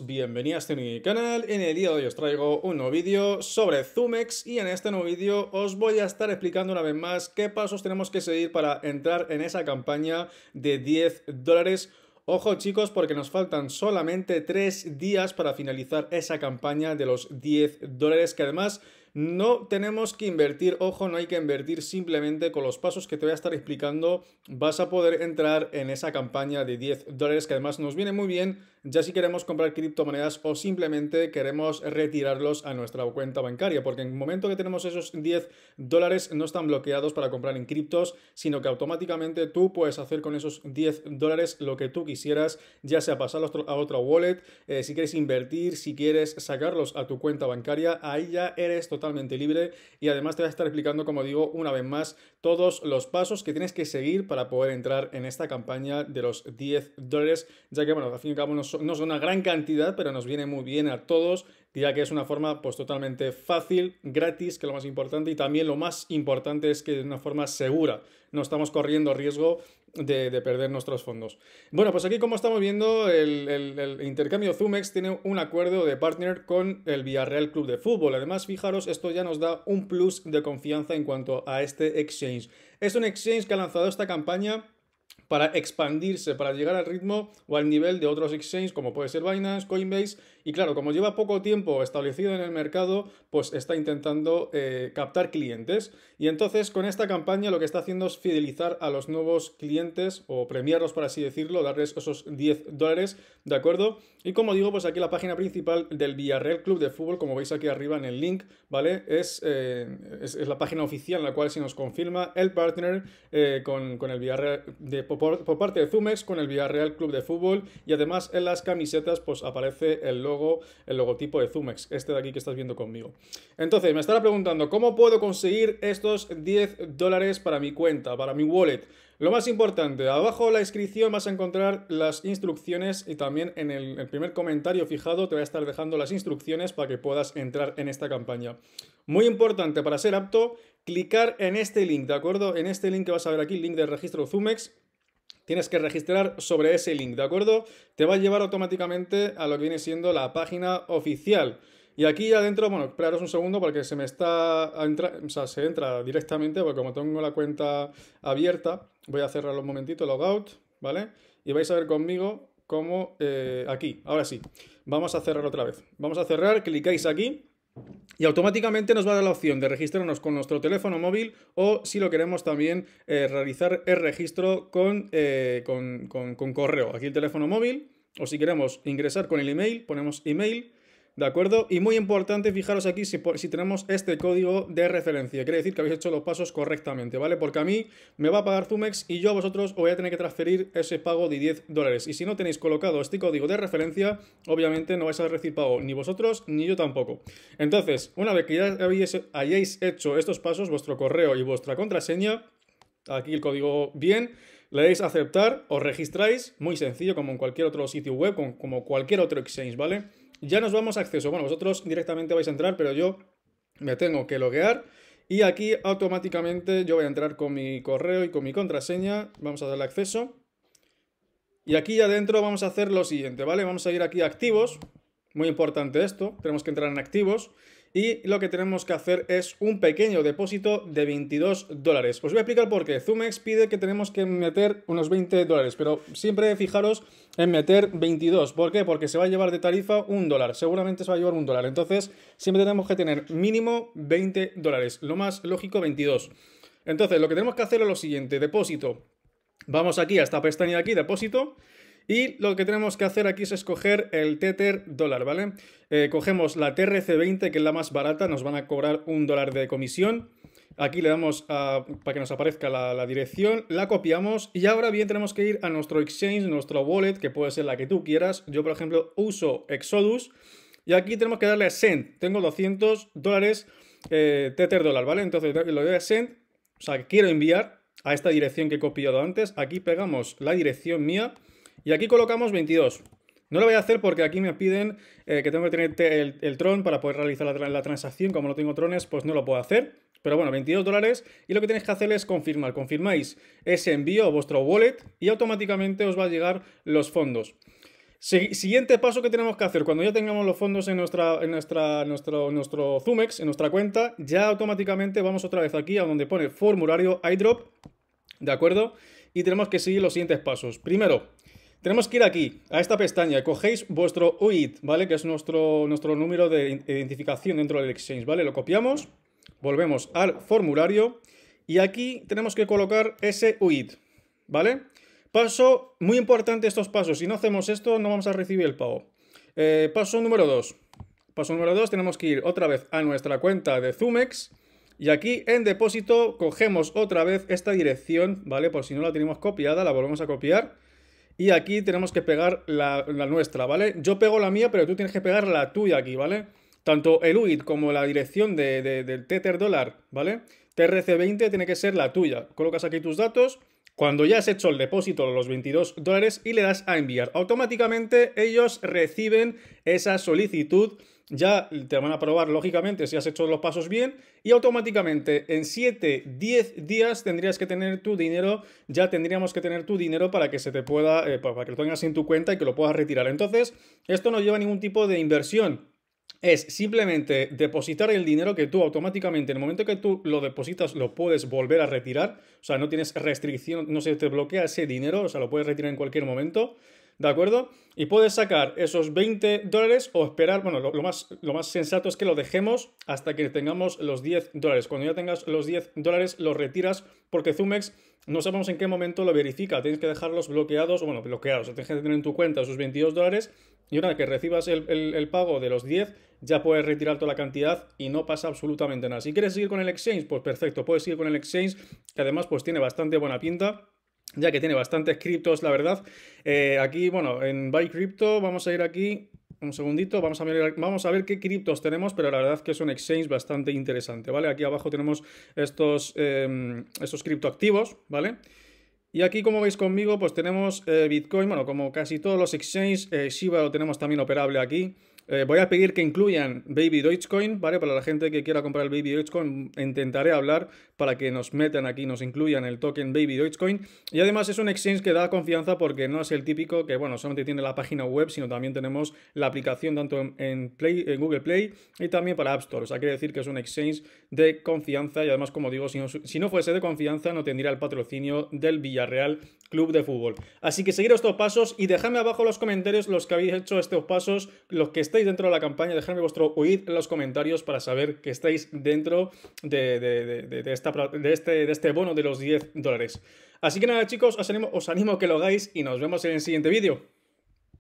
Bienvenidos a mi este canal, en el día de hoy os traigo un nuevo vídeo sobre Zumex y en este nuevo vídeo os voy a estar explicando una vez más qué pasos tenemos que seguir para entrar en esa campaña de 10 dólares Ojo chicos porque nos faltan solamente 3 días para finalizar esa campaña de los 10 dólares que además no tenemos que invertir, ojo, no hay que invertir simplemente con los pasos que te voy a estar explicando vas a poder entrar en esa campaña de 10 dólares que además nos viene muy bien ya si queremos comprar criptomonedas o simplemente queremos retirarlos a nuestra cuenta bancaria, porque en el momento que tenemos esos 10 dólares no están bloqueados para comprar en criptos, sino que automáticamente tú puedes hacer con esos 10 dólares lo que tú quisieras, ya sea pasarlos a otra wallet, eh, si quieres invertir, si quieres sacarlos a tu cuenta bancaria, ahí ya eres totalmente libre y además te va a estar explicando, como digo, una vez más, todos los pasos que tienes que seguir para poder entrar en esta campaña de los 10 dólares, ya que, bueno, al fin y al cabo no no son una gran cantidad, pero nos viene muy bien a todos, ya que es una forma pues totalmente fácil, gratis, que es lo más importante, y también lo más importante es que de una forma segura, no estamos corriendo riesgo de, perder nuestros fondos. Bueno, pues aquí como estamos viendo, el, el, intercambio Zumex tiene un acuerdo de partner con el Villarreal Club de Fútbol. Además, fijaros, esto ya nos da un plus de confianza en cuanto a este exchange. Es un exchange que ha lanzado esta campaña para expandirse, para llegar al ritmo o al nivel de otros exchanges como puede ser Binance, Coinbase. Y claro, como lleva poco tiempo establecido en el mercado, pues está intentando eh, captar clientes. Y entonces con esta campaña lo que está haciendo es fidelizar a los nuevos clientes o premiarlos, por así decirlo, darles esos 10 dólares, ¿de acuerdo? Y como digo, pues aquí la página principal del Villarreal Club de Fútbol, como veis aquí arriba en el link, ¿vale? Es, eh, es, la página oficial en la cual se nos confirma el partner eh, con, el Villarreal de por, parte de Zumex con el Villarreal Club de Fútbol y además en las camisetas pues aparece el logo, el logotipo de Zumex, este de aquí que estás viendo conmigo. Entonces me estará preguntando, ¿cómo puedo conseguir estos 10 dólares para mi cuenta, para mi wallet? Lo más importante, abajo en la inscripción vas a encontrar las instrucciones y también en el, primer comentario fijado te voy a estar dejando las instrucciones para que puedas entrar en esta campaña. Muy importante para ser apto, clicar en este link, ¿de acuerdo? En este link que vas a ver aquí, link de registro Zumex, tienes que registrar sobre ese link, ¿de acuerdo? Te va a llevar automáticamente a lo que viene siendo la página oficial. Y aquí adentro, bueno, esperaros un segundo porque se me está. Entra, o sea, se entra directamente, porque como tengo la cuenta abierta, voy a cerrar un momentito, logout, ¿vale? Y vais a ver conmigo cómo. Eh, aquí, ahora sí. Vamos a cerrar otra vez. Vamos a cerrar, clicáis aquí y automáticamente nos va a dar la opción de registrarnos con nuestro teléfono móvil o si lo queremos también eh, realizar el registro eh, con, con correo. Aquí el teléfono móvil o si queremos ingresar con el email, ponemos email ¿De acuerdo? Y muy importante, fijaros aquí si, tenemos este código de referencia. Quiere decir que habéis hecho los pasos correctamente, ¿vale? Porque a mí me va a pagar Zumex y yo a vosotros os voy a tener que transferir ese pago de 10 dólares. Y si no tenéis colocado este código de referencia, obviamente no vais a recibir pago ni vosotros ni yo tampoco. Entonces, una vez que ya hayáis hecho estos pasos, vuestro correo y vuestra contraseña, aquí el código bien, le dais aceptar, os registráis, muy sencillo como en cualquier otro sitio web, como cualquier otro exchange, ¿vale? Ya nos vamos a acceso. Bueno, vosotros directamente vais a entrar, pero yo me tengo que loguear. Y aquí automáticamente yo voy a entrar con mi correo y con mi contraseña. Vamos a darle acceso. Y aquí ya adentro vamos a hacer lo siguiente, ¿vale? Vamos a ir aquí a activos. Muy importante esto. Tenemos que entrar en activos y lo que tenemos que hacer es un pequeño depósito de 22 dólares. Os voy a explicar por qué. Zumex pide que tenemos que meter unos 20 dólares, pero siempre fijaros en meter 22. ¿Por qué? Porque se va a llevar de tarifa un dólar. Seguramente se va a llevar un dólar. Entonces, siempre tenemos que tener mínimo 20 dólares. Lo más lógico, 22. Entonces, lo que tenemos que hacer es lo siguiente. Depósito. Vamos aquí a esta pestaña de aquí, depósito. Y lo que tenemos que hacer aquí es escoger el Tether dólar, ¿vale? Eh, cogemos la TRC20, que es la más barata, nos van a cobrar un dólar de comisión. Aquí le damos para que nos aparezca la, dirección, la copiamos y ahora bien tenemos que ir a nuestro exchange, nuestro wallet, que puede ser la que tú quieras. Yo, por ejemplo, uso Exodus y aquí tenemos que darle a Send. Tengo 200 dólares eh, Tether dólar, ¿vale? Entonces le doy a Send, o sea, quiero enviar a esta dirección que he copiado antes. Aquí pegamos la dirección mía y aquí colocamos 22. No lo voy a hacer porque aquí me piden eh, que tengo que tener el, el, Tron para poder realizar la, la, transacción. Como no tengo Trones, pues no lo puedo hacer. Pero bueno, 22 dólares. Y lo que tenéis que hacer es confirmar. Confirmáis ese envío a vuestro wallet y automáticamente os va a llegar los fondos. Siguiente paso que tenemos que hacer, cuando ya tengamos los fondos en, nuestra, en nuestra, nuestro, nuestro Zumex, en nuestra cuenta, ya automáticamente vamos otra vez aquí a donde pone formulario iDrop, ¿de acuerdo? Y tenemos que seguir los siguientes pasos. Primero, tenemos que ir aquí, a esta pestaña, cogéis vuestro UID, ¿vale? Que es nuestro, nuestro número de identificación dentro del Exchange, ¿vale? Lo copiamos, volvemos al formulario y aquí tenemos que colocar ese UID, ¿vale? Paso, muy importante estos pasos, si no hacemos esto no vamos a recibir el pago. Eh, paso número 2. Paso número 2, tenemos que ir otra vez a nuestra cuenta de Zumex y aquí en depósito cogemos otra vez esta dirección, ¿vale? Por si no la tenemos copiada, la volvemos a copiar y aquí tenemos que pegar la, nuestra, ¿vale? Yo pego la mía, pero tú tienes que pegar la tuya aquí, ¿vale? Tanto el UID como la dirección de, del Tether dólar, ¿vale? TRC20 tiene que ser la tuya. Colocas aquí tus datos. Cuando ya has hecho el depósito de los 22 dólares y le das a enviar, automáticamente ellos reciben esa solicitud ya te van a probar lógicamente, si has hecho los pasos bien, y automáticamente en 7, 10 días tendrías que tener tu dinero, ya tendríamos que tener tu dinero para que se te pueda, eh, para que lo tengas en tu cuenta y que lo puedas retirar. Entonces, esto no lleva ningún tipo de inversión es simplemente depositar el dinero que tú automáticamente, en el momento que tú lo depositas, lo puedes volver a retirar. O sea, no tienes restricción, no se te bloquea ese dinero, o sea, lo puedes retirar en cualquier momento. ¿de acuerdo? Y puedes sacar esos 20 dólares o esperar, bueno, lo, más, lo más sensato es que lo dejemos hasta que tengamos los 10 dólares. Cuando ya tengas los 10 dólares, los retiras porque Zumex no sabemos en qué momento lo verifica. Tienes que dejarlos bloqueados, o bueno, bloqueados, tienes que tener en tu cuenta esos 22 dólares y una vez que recibas el, pago de los 10, ya puedes retirar toda la cantidad y no pasa absolutamente nada. Si quieres seguir con el exchange, pues perfecto, puedes seguir con el exchange, que además pues tiene bastante buena pinta ya que tiene bastantes criptos, la verdad. Eh, aquí, bueno, en Buy Crypto vamos a ir aquí un segundito, vamos a, ver, vamos a ver qué criptos tenemos, pero la verdad que es un exchange bastante interesante, ¿vale? Aquí abajo tenemos estos, em, criptoactivos, ¿vale? Y aquí, como veis conmigo, pues tenemos eh, Bitcoin, bueno, como casi todos los exchanges, eh, Shiba lo tenemos también operable aquí. Eh, voy a pedir que incluyan Baby Dogecoin, ¿vale? Para la gente que quiera comprar el Baby Dogecoin, intentaré hablar para que nos metan aquí, nos incluyan el token Baby Dogecoin. Y además es un exchange que da confianza porque no es el típico que, bueno, solamente tiene la página web, sino también tenemos la aplicación tanto en, Google Play y también para App Store. O sea, quiere decir que es un exchange de confianza y además, como digo, si no, fuese de confianza, no tendría el patrocinio del Villarreal Club de Fútbol. Así que seguir estos pasos y dejadme abajo en los comentarios los que habéis hecho estos pasos, los que estáis dentro de la campaña, dejadme vuestro oíd en los comentarios para saber que estáis dentro de, este, de este bono de los 10 dólares. Así que nada chicos, os animo, os animo a que lo hagáis y nos vemos en el siguiente vídeo.